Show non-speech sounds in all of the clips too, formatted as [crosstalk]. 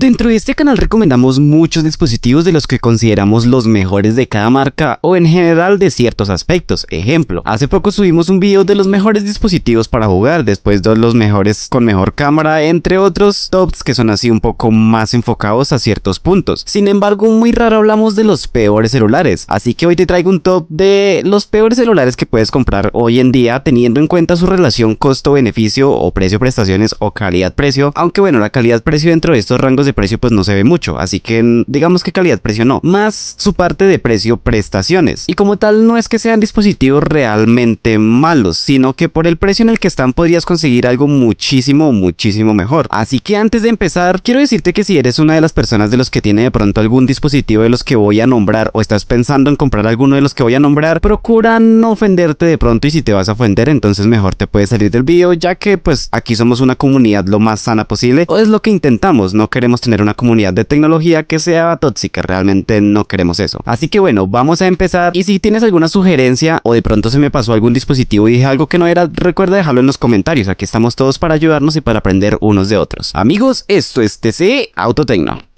Dentro de este canal recomendamos muchos dispositivos de los que consideramos los mejores de cada marca o en general de ciertos aspectos. Ejemplo, hace poco subimos un video de los mejores dispositivos para jugar, después de los mejores con mejor cámara, entre otros tops que son así un poco más enfocados a ciertos puntos. Sin embargo, muy raro hablamos de los peores celulares, así que hoy te traigo un top de los peores celulares que puedes comprar hoy en día teniendo en cuenta su relación costo-beneficio o precio-prestaciones o calidad-precio, aunque bueno, la calidad-precio dentro de estos rangos de precio pues no se ve mucho, así que mm, digamos que calidad-precio no, más su parte de precio-prestaciones. Y como tal no es que sean dispositivos realmente malos, sino que por el precio en el que están podrías conseguir algo muchísimo, muchísimo mejor. Así que antes de empezar, quiero decirte que si eres una de las personas de los que tiene de pronto algún dispositivo de los que voy a nombrar o estás pensando en comprar alguno de los que voy a nombrar, procura no ofenderte de pronto y si te vas a ofender entonces mejor te puedes salir del vídeo ya que pues aquí somos una comunidad lo más sana posible o es lo que intentamos, no queremos tener una comunidad de tecnología que sea tóxica, realmente no queremos eso. Así que bueno, vamos a empezar y si tienes alguna sugerencia o de pronto se me pasó algún dispositivo y dije algo que no era, recuerda dejarlo en los comentarios, aquí estamos todos para ayudarnos y para aprender unos de otros. Amigos, esto es TC Autotecno.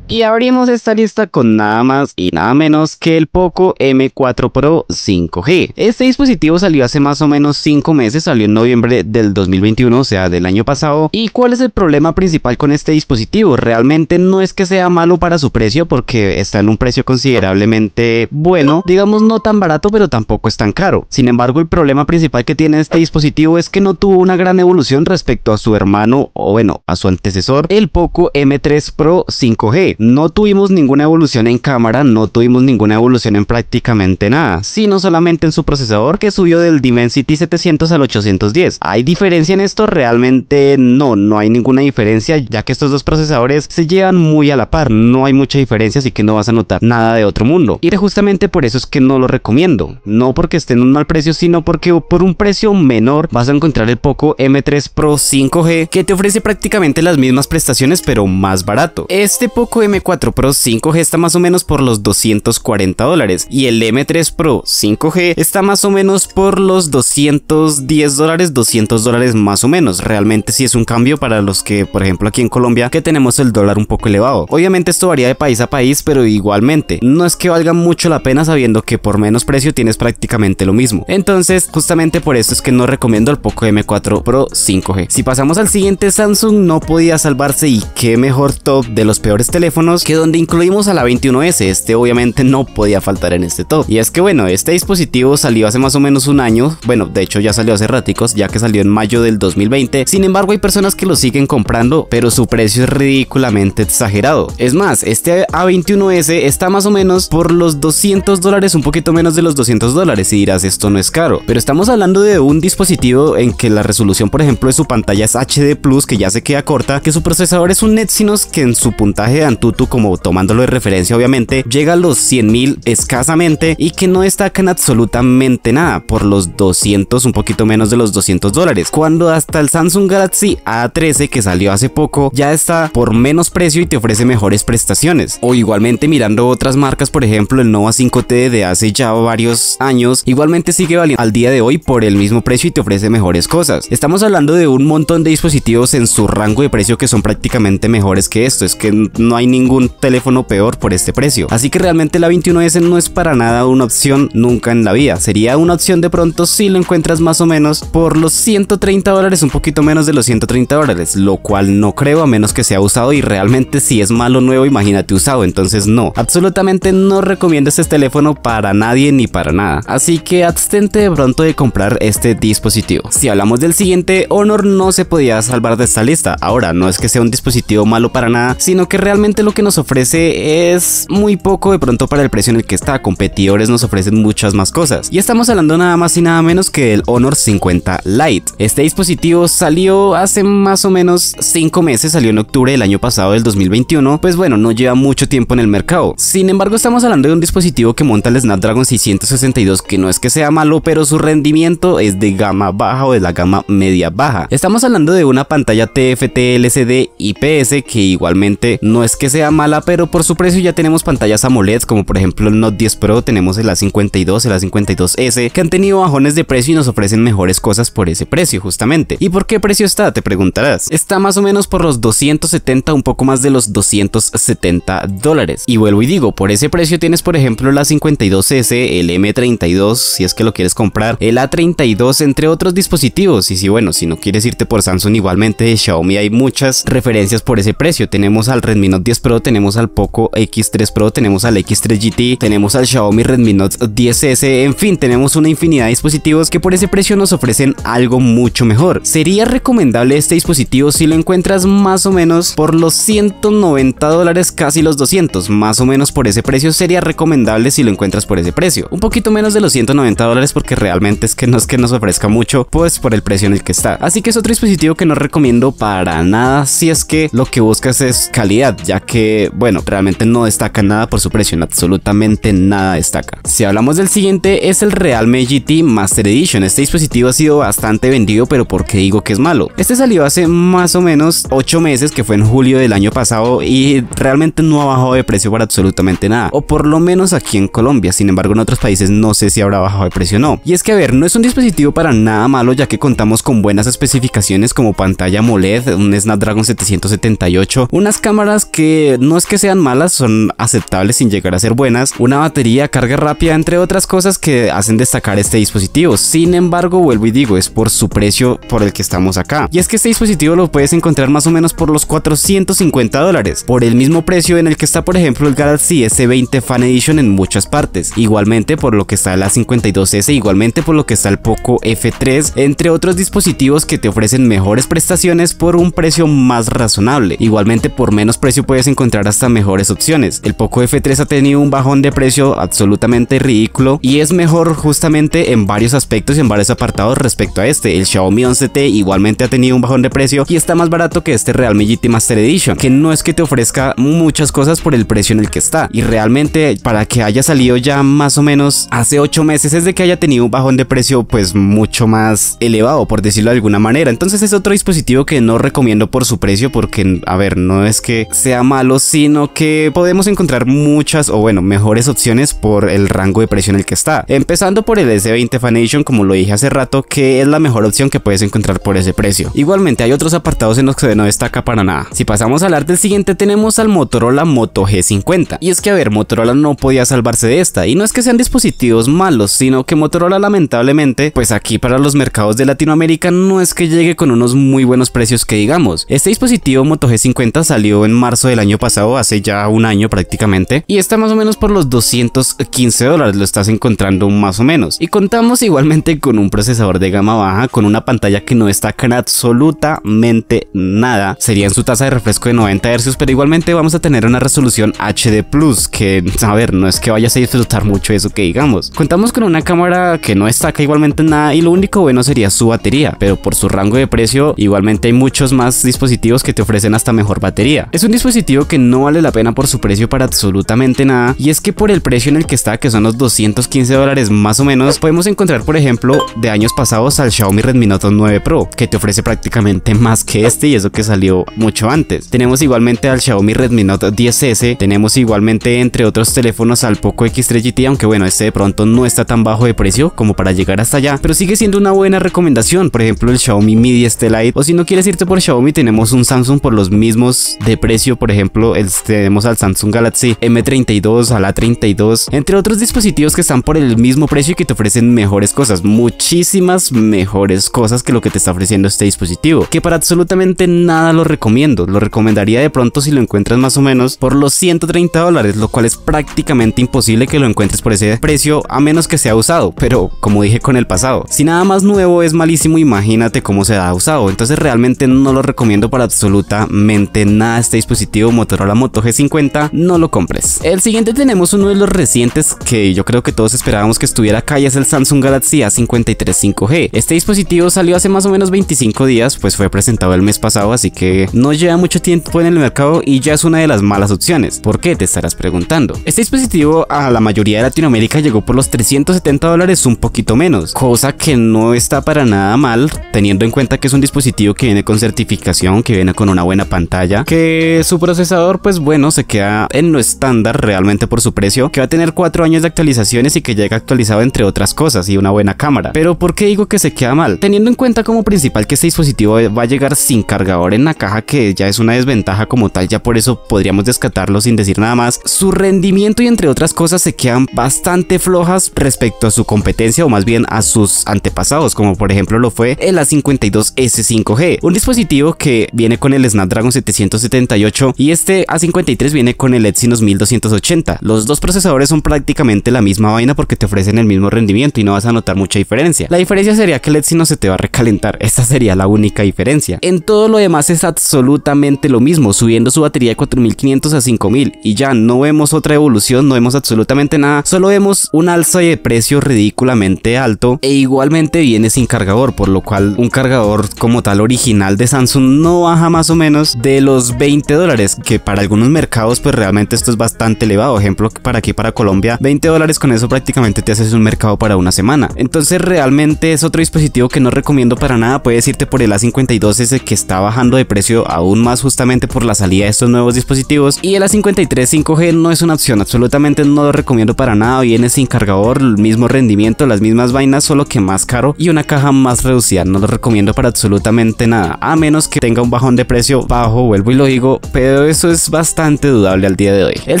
Y abrimos esta lista con nada más y nada menos que el Poco M4 Pro 5G. Este dispositivo salió hace más o menos 5 meses, salió en noviembre del 2021, o sea, del año pasado. ¿Y cuál es el problema principal con este dispositivo? Realmente no es que sea malo para su precio porque está en un precio considerablemente bueno, digamos no tan barato pero tampoco es tan caro. Sin embargo, el problema principal que tiene este dispositivo es que no tuvo una gran evolución respecto a su hermano o bueno, a su antecesor, el Poco M3 Pro 5G no tuvimos ninguna evolución en cámara, no tuvimos ninguna evolución en prácticamente nada, sino solamente en su procesador que subió del Dimensity 700 al 810. ¿Hay diferencia en esto? Realmente no, no hay ninguna diferencia ya que estos dos procesadores se llevan muy a la par, no hay mucha diferencia así que no vas a notar nada de otro mundo. Y justamente por eso es que no lo recomiendo, no porque esté en un mal precio sino porque por un precio menor vas a encontrar el Poco M3 Pro 5G que te ofrece prácticamente las mismas prestaciones pero más barato. Este Poco M4 Pro 5G está más o menos por los 240 dólares y el M3 Pro 5G está más o menos por los 210 dólares, 200 dólares más o menos. Realmente sí es un cambio para los que, por ejemplo, aquí en Colombia, que tenemos el dólar un poco elevado. Obviamente esto varía de país a país, pero igualmente, no es que valga mucho la pena sabiendo que por menos precio tienes prácticamente lo mismo. Entonces, justamente por eso es que no recomiendo el Poco M4 Pro 5G. Si pasamos al siguiente, Samsung no podía salvarse y qué mejor top de los peores teléfonos que donde incluimos a la 21S, este obviamente no podía faltar en este top. Y es que bueno, este dispositivo salió hace más o menos un año, bueno, de hecho ya salió hace raticos, ya que salió en mayo del 2020, sin embargo hay personas que lo siguen comprando, pero su precio es ridículamente exagerado. Es más, este A21S está más o menos por los 200 dólares, un poquito menos de los 200 dólares, y dirás esto no es caro, pero estamos hablando de un dispositivo en que la resolución, por ejemplo, de su pantalla es HD Plus, que ya se queda corta, que su procesador es un Exynos que en su puntaje de como tomándolo de referencia obviamente, llega a los mil escasamente y que no destacan absolutamente nada por los 200, un poquito menos de los 200 dólares, cuando hasta el Samsung Galaxy A13 que salió hace poco ya está por menos precio y te ofrece mejores prestaciones. O igualmente mirando otras marcas, por ejemplo el Nova 5T de hace ya varios años, igualmente sigue valiendo al día de hoy por el mismo precio y te ofrece mejores cosas. Estamos hablando de un montón de dispositivos en su rango de precio que son prácticamente mejores que esto, es que no hay ni ningún teléfono peor por este precio. Así que realmente la 21S no es para nada una opción nunca en la vida. Sería una opción de pronto si lo encuentras más o menos por los 130 dólares, un poquito menos de los 130 dólares, lo cual no creo a menos que sea usado y realmente si es malo nuevo imagínate usado, entonces no, absolutamente no recomiendo este teléfono para nadie ni para nada. Así que abstente de pronto de comprar este dispositivo. Si hablamos del siguiente, Honor no se podía salvar de esta lista. Ahora, no es que sea un dispositivo malo para nada, sino que realmente lo que nos ofrece es muy poco de pronto para el precio en el que está. Competidores nos ofrecen muchas más cosas. Y estamos hablando nada más y nada menos que del Honor 50 Lite. Este dispositivo salió hace más o menos 5 meses, salió en octubre del año pasado del 2021. Pues bueno, no lleva mucho tiempo en el mercado. Sin embargo, estamos hablando de un dispositivo que monta el Snapdragon 662, que no es que sea malo, pero su rendimiento es de gama baja o de la gama media baja. Estamos hablando de una pantalla TFT LCD IPS que igualmente no es que sea sea mala, pero por su precio ya tenemos pantallas AMOLED, como por ejemplo el Note 10 Pro, tenemos el A52, el A52S, que han tenido bajones de precio y nos ofrecen mejores cosas por ese precio, justamente. ¿Y por qué precio está? Te preguntarás. Está más o menos por los 270, un poco más de los 270 dólares. Y vuelvo y digo, por ese precio tienes por ejemplo el a 52S, el M32, si es que lo quieres comprar, el A32, entre otros dispositivos. Y si bueno, si no quieres irte por Samsung igualmente, Xiaomi hay muchas referencias por ese precio. Tenemos al Redmi Note 10 tenemos al Poco X3 Pro, tenemos al X3 GT, tenemos al Xiaomi Redmi Note 10S, en fin, tenemos una infinidad de dispositivos que por ese precio nos ofrecen algo mucho mejor. Sería recomendable este dispositivo si lo encuentras más o menos por los 190 dólares, casi los 200, más o menos por ese precio sería recomendable si lo encuentras por ese precio. Un poquito menos de los 190 dólares porque realmente es que no es que nos ofrezca mucho, pues por el precio en el que está. Así que es otro dispositivo que no recomiendo para nada si es que lo que buscas es calidad, ya que, bueno, realmente no destaca nada por su presión, absolutamente nada destaca. Si hablamos del siguiente, es el Realme GT Master Edition. Este dispositivo ha sido bastante vendido, pero ¿por qué digo que es malo? Este salió hace más o menos 8 meses, que fue en julio del año pasado, y realmente no ha bajado de precio para absolutamente nada, o por lo menos aquí en Colombia, sin embargo en otros países no sé si habrá bajado de precio o no. Y es que a ver, no es un dispositivo para nada malo ya que contamos con buenas especificaciones como pantalla AMOLED, un Snapdragon 778, unas cámaras que no es que sean malas, son aceptables sin llegar a ser buenas, una batería, carga rápida, entre otras cosas que hacen destacar este dispositivo. Sin embargo, vuelvo y digo, es por su precio por el que estamos acá. Y es que este dispositivo lo puedes encontrar más o menos por los 450 dólares, por el mismo precio en el que está por ejemplo el Galaxy S20 Fan Edition en muchas partes, igualmente por lo que está la 52S, igualmente por lo que está el Poco F3, entre otros dispositivos que te ofrecen mejores prestaciones por un precio más razonable. Igualmente por menos precio puedes encontrar hasta mejores opciones. El Poco F3 ha tenido un bajón de precio absolutamente ridículo y es mejor justamente en varios aspectos y en varios apartados respecto a este. El Xiaomi 11T igualmente ha tenido un bajón de precio y está más barato que este Realme GT Master Edition, que no es que te ofrezca muchas cosas por el precio en el que está. Y realmente para que haya salido ya más o menos hace 8 meses es de que haya tenido un bajón de precio pues mucho más elevado por decirlo de alguna manera. Entonces es otro dispositivo que no recomiendo por su precio porque a ver, no es que sea más malos, sino que podemos encontrar muchas o bueno, mejores opciones por el rango de precio en el que está. Empezando por el S20 Fanation, como lo dije hace rato, que es la mejor opción que puedes encontrar por ese precio. Igualmente hay otros apartados en los que no destaca para nada. Si pasamos al arte siguiente tenemos al Motorola Moto G50. Y es que a ver, Motorola no podía salvarse de esta. Y no es que sean dispositivos malos, sino que Motorola lamentablemente, pues aquí para los mercados de Latinoamérica no es que llegue con unos muy buenos precios que digamos. Este dispositivo Moto G50 salió en marzo del año año pasado, hace ya un año prácticamente, y está más o menos por los 215 dólares, lo estás encontrando más o menos. Y contamos igualmente con un procesador de gama baja, con una pantalla que no destaca en absolutamente nada, sería en su tasa de refresco de 90 Hz, pero igualmente vamos a tener una resolución HD Plus, que a ver, no es que vayas a disfrutar mucho eso que digamos. Contamos con una cámara que no destaca igualmente nada y lo único bueno sería su batería, pero por su rango de precio igualmente hay muchos más dispositivos que te ofrecen hasta mejor batería. Es un dispositivo que no vale la pena por su precio para absolutamente nada, y es que por el precio en el que está, que son los 215 dólares más o menos, podemos encontrar por ejemplo de años pasados al Xiaomi Redmi Note 9 Pro, que te ofrece prácticamente más que este y eso que salió mucho antes. Tenemos igualmente al Xiaomi Redmi Note 10S, tenemos igualmente entre otros teléfonos al Poco X3 GT, aunque bueno, este de pronto no está tan bajo de precio como para llegar hasta allá, pero sigue siendo una buena recomendación, por ejemplo el Xiaomi Mi 10 este Lite, o si no quieres irte por Xiaomi tenemos un Samsung por los mismos de precio, por ejemplo ejemplo, tenemos al Samsung Galaxy M32, a la 32 entre otros dispositivos que están por el mismo precio y que te ofrecen mejores cosas, muchísimas mejores cosas que lo que te está ofreciendo este dispositivo, que para absolutamente nada lo recomiendo, lo recomendaría de pronto si lo encuentras más o menos por los 130 dólares, lo cual es prácticamente imposible que lo encuentres por ese precio a menos que sea usado, pero como dije con el pasado, si nada más nuevo es malísimo, imagínate cómo se ha usado, entonces realmente no lo recomiendo para absolutamente nada este dispositivo, Motorola Moto G50, no lo compres. El siguiente tenemos uno de los recientes que yo creo que todos esperábamos que estuviera acá y es el Samsung Galaxy A53 5G. Este dispositivo salió hace más o menos 25 días, pues fue presentado el mes pasado, así que no lleva mucho tiempo en el mercado y ya es una de las malas opciones. ¿Por qué? Te estarás preguntando. Este dispositivo a la mayoría de Latinoamérica llegó por los 370 dólares, un poquito menos, cosa que no está para nada mal, teniendo en cuenta que es un dispositivo que viene con certificación, que viene con una buena pantalla, que su procesador, pues bueno, se queda en lo estándar realmente por su precio, que va a tener cuatro años de actualizaciones y que llega actualizado entre otras cosas y una buena cámara. Pero ¿por qué digo que se queda mal? Teniendo en cuenta como principal que este dispositivo va a llegar sin cargador en la caja, que ya es una desventaja como tal, ya por eso podríamos descatarlo sin decir nada más. Su rendimiento y entre otras cosas se quedan bastante flojas respecto a su competencia o más bien a sus antepasados, como por ejemplo lo fue el A52S5G, un dispositivo que viene con el Snapdragon 778 y y este A53 viene con el Exynos 1280. Los dos procesadores son prácticamente la misma vaina porque te ofrecen el mismo rendimiento y no vas a notar mucha diferencia. La diferencia sería que el no se te va a recalentar, esta sería la única diferencia. En todo lo demás es absolutamente lo mismo, subiendo su batería de 4500 a 5000 y ya no vemos otra evolución, no vemos absolutamente nada, solo vemos un alza de precio ridículamente alto e igualmente viene sin cargador, por lo cual un cargador como tal original de Samsung no baja más o menos de los 20 dólares que para algunos mercados pues realmente esto es bastante elevado. Ejemplo, para aquí para Colombia, 20 dólares con eso prácticamente te haces un mercado para una semana. Entonces realmente es otro dispositivo que no recomiendo para nada. Puedes irte por el a 52 ese que está bajando de precio aún más justamente por la salida de estos nuevos dispositivos. Y el A53 5G no es una opción, absolutamente no lo recomiendo para nada. Viene sin cargador, el mismo rendimiento, las mismas vainas, solo que más caro y una caja más reducida. No lo recomiendo para absolutamente nada, a menos que tenga un bajón de precio bajo, vuelvo y lo digo, pero eso es bastante dudable al día de hoy. El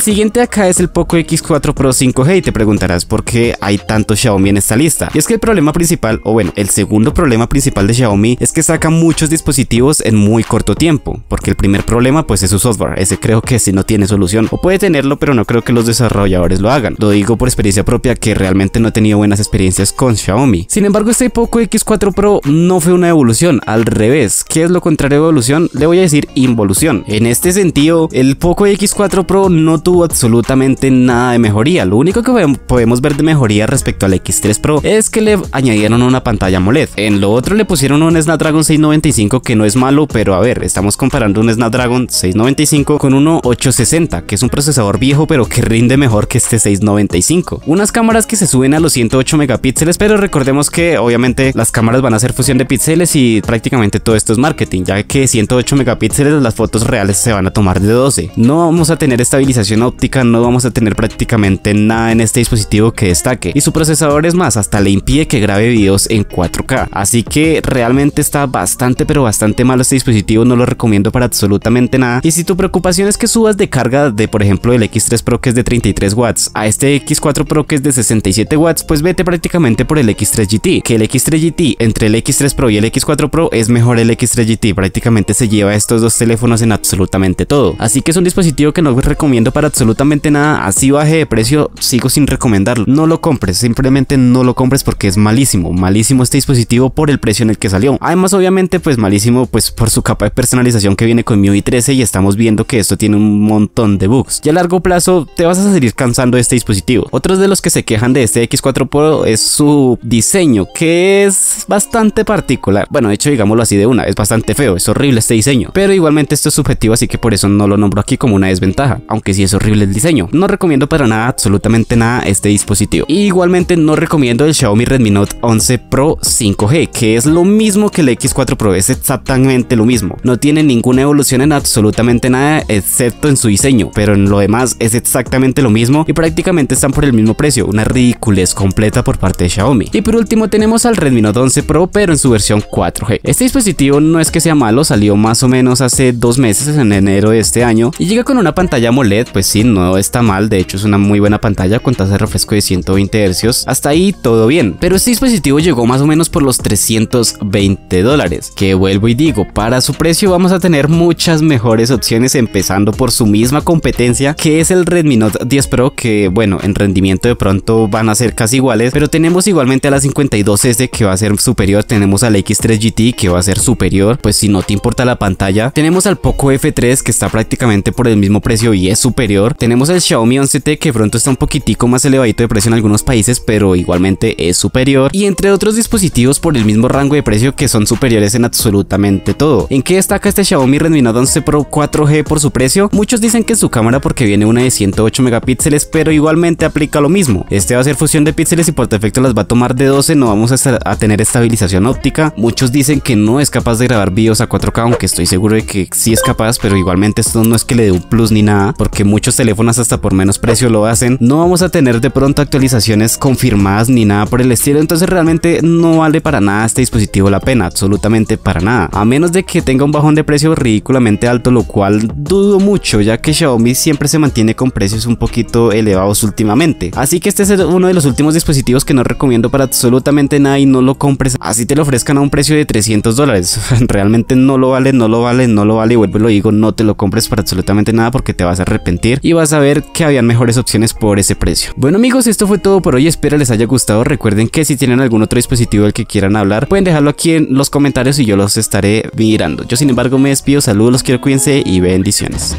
siguiente acá es el Poco X4 Pro 5G y te preguntarás por qué hay tanto Xiaomi en esta lista. Y es que el problema principal, o bueno, el segundo problema principal de Xiaomi es que saca muchos dispositivos en muy corto tiempo, porque el primer problema pues es su software, ese creo que si no tiene solución, o puede tenerlo pero no creo que los desarrolladores lo hagan. Lo digo por experiencia propia que realmente no he tenido buenas experiencias con Xiaomi. Sin embargo, este Poco X4 Pro no fue una evolución, al revés, ¿qué es lo contrario de evolución? Le voy a decir involución. En este sentido, el Poco X4 Pro no tuvo absolutamente nada de mejoría. Lo único que podemos ver de mejoría respecto al X3 Pro es que le añadieron una pantalla AMOLED. En lo otro le pusieron un Snapdragon 695 que no es malo, pero a ver, estamos comparando un Snapdragon 695 con uno 860, que es un procesador viejo pero que rinde mejor que este 695. Unas cámaras que se suben a los 108 megapíxeles, pero recordemos que obviamente las cámaras van a ser fusión de píxeles y prácticamente todo esto es marketing, ya que 108 megapíxeles las fotos reales se van a tomar de 12. No vamos a tener estabilización óptica, no vamos a tener prácticamente nada en este dispositivo que destaque. Y su procesador es más, hasta le impide que grabe videos en 4K. Así que realmente está bastante pero bastante malo este dispositivo, no lo recomiendo para absolutamente nada. Y si tu preocupación es que subas de carga de por ejemplo el X3 Pro que es de 33 watts a este X4 Pro que es de 67 watts, pues vete prácticamente por el X3 GT, que el X3 GT entre el X3 Pro y el X4 Pro es mejor el X3 GT, prácticamente se lleva estos dos teléfonos en absolutamente todo. Así que es un dispositivo que no recomiendo para absolutamente nada. Así baje de precio, sigo sin recomendarlo. No lo compres, simplemente no lo compres porque es malísimo. Malísimo este dispositivo por el precio en el que salió. Además, obviamente, pues malísimo pues por su capa de personalización que viene con MIUI 13 y estamos viendo que esto tiene un montón de bugs. Y a largo plazo te vas a seguir cansando de este dispositivo. Otros de los que se quejan de este X4 Pro es su diseño, que es bastante particular. Bueno, de hecho, digámoslo así de una, es bastante feo, es horrible este diseño. Pero igualmente esto es subjetivo, así que por eso no lo nombro aquí como una desventaja, aunque sí es horrible el diseño. No recomiendo para nada, absolutamente nada, este dispositivo. igualmente no recomiendo el Xiaomi Redmi Note 11 Pro 5G, que es lo mismo que el X4 Pro, es exactamente lo mismo. No tiene ninguna evolución en absolutamente nada, excepto en su diseño, pero en lo demás es exactamente lo mismo y prácticamente están por el mismo precio, una ridiculez completa por parte de Xiaomi. Y por último tenemos al Redmi Note 11 Pro, pero en su versión 4G. Este dispositivo no es que sea malo, salió más o menos hace dos meses, en enero de este año y llega con una pantalla AMOLED, pues sí, no está mal, de hecho es una muy buena pantalla con tasa de refresco de 120 Hz, hasta ahí todo bien, pero este dispositivo llegó más o menos por los 320 dólares, que vuelvo y digo, para su precio vamos a tener muchas mejores opciones empezando por su misma competencia que es el Redmi Note 10 Pro que bueno, en rendimiento de pronto van a ser casi iguales, pero tenemos igualmente a la 52S que va a ser superior, tenemos al X3 GT que va a ser superior, pues si no te importa la pantalla, tenemos al Poco F3 que está prácticamente por el mismo precio y es superior. Tenemos el Xiaomi 11T que pronto está un poquitico más elevadito de precio en algunos países, pero igualmente es superior. Y entre otros dispositivos por el mismo rango de precio que son superiores en absolutamente todo. ¿En qué destaca este Xiaomi Redmi Note 11 Pro 4G por su precio? Muchos dicen que su cámara porque viene una de 108 megapíxeles, pero igualmente aplica lo mismo. Este va a ser fusión de píxeles y por defecto las va a tomar de 12, no vamos a, a tener estabilización óptica. Muchos dicen que no es capaz de grabar videos a 4K, aunque estoy seguro de que sí es capaz, pero igualmente esto no es que le dé un plus ni nada, porque muchos teléfonos hasta por menos precio lo hacen. No vamos a tener de pronto actualizaciones confirmadas ni nada por el estilo, entonces realmente no vale para nada este dispositivo la pena, absolutamente para nada. A menos de que tenga un bajón de precio ridículamente alto, lo cual dudo mucho, ya que Xiaomi siempre se mantiene con precios un poquito elevados últimamente. Así que este es uno de los últimos dispositivos que no recomiendo para absolutamente nada y no lo compres. Así te lo ofrezcan a un precio de 300 dólares. [laughs] Realmente no lo vale, no lo vale, no lo vale. y Vuelvo y lo digo, no te lo compres para absolutamente nada porque te vas a arrepentir y vas a ver que habían mejores opciones por ese precio. Bueno amigos, esto fue todo por hoy, espero les haya gustado. Recuerden que si tienen algún otro dispositivo del que quieran hablar, pueden dejarlo aquí en los comentarios y yo los estaré mirando. Yo sin embargo me despido, saludos, los quiero, cuídense y bendiciones.